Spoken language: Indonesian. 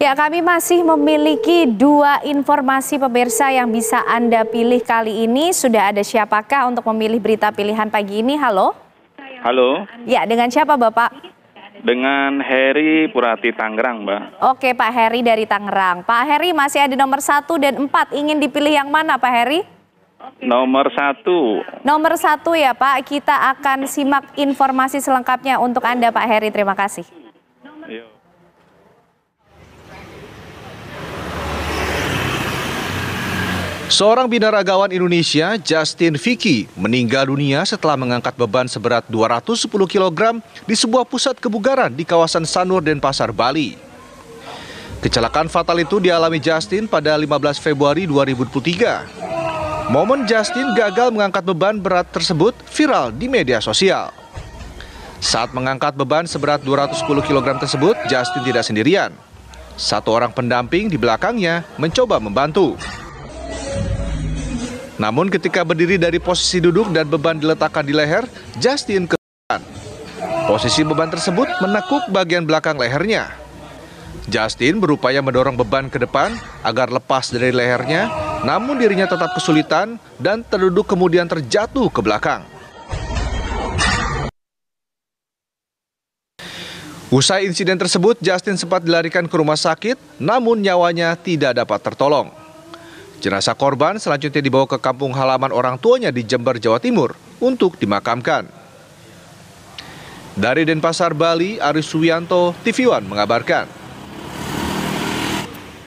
Ya, kami masih memiliki dua informasi pemirsa yang bisa Anda pilih kali ini. Sudah ada siapakah untuk memilih berita pilihan pagi ini? Halo? Halo. Ya, dengan siapa Bapak? Dengan Heri Purati Tangerang, Mbak. Oke, Pak Heri dari Tangerang. Pak Heri masih ada nomor satu dan empat. Ingin dipilih yang mana, Pak Heri? Nomor satu. Nomor satu ya, Pak. Kita akan simak informasi selengkapnya untuk Anda, Pak Heri. Terima kasih. Iya. Seorang binaragawan Indonesia, Justin Vicky, meninggal dunia setelah mengangkat beban seberat 210 kg di sebuah pusat kebugaran di kawasan Sanur, Denpasar, Bali. Kecelakaan fatal itu dialami Justin pada 15 Februari 2023. Momen Justin gagal mengangkat beban berat tersebut viral di media sosial. Saat mengangkat beban seberat 210 kg tersebut, Justin tidak sendirian. Satu orang pendamping di belakangnya mencoba membantu. Namun ketika berdiri dari posisi duduk dan beban diletakkan di leher, Justin kesulitan. Posisi beban tersebut menekuk bagian belakang lehernya. Justin berupaya mendorong beban ke depan agar lepas dari lehernya, namun dirinya tetap kesulitan dan terduduk kemudian terjatuh ke belakang. Usai insiden tersebut, Justin sempat dilarikan ke rumah sakit, namun nyawanya tidak dapat tertolong. Jenazah korban selanjutnya dibawa ke kampung halaman orang tuanya di Jember, Jawa Timur untuk dimakamkan. Dari Denpasar, Bali, Aris Suyanto, TV One mengabarkan.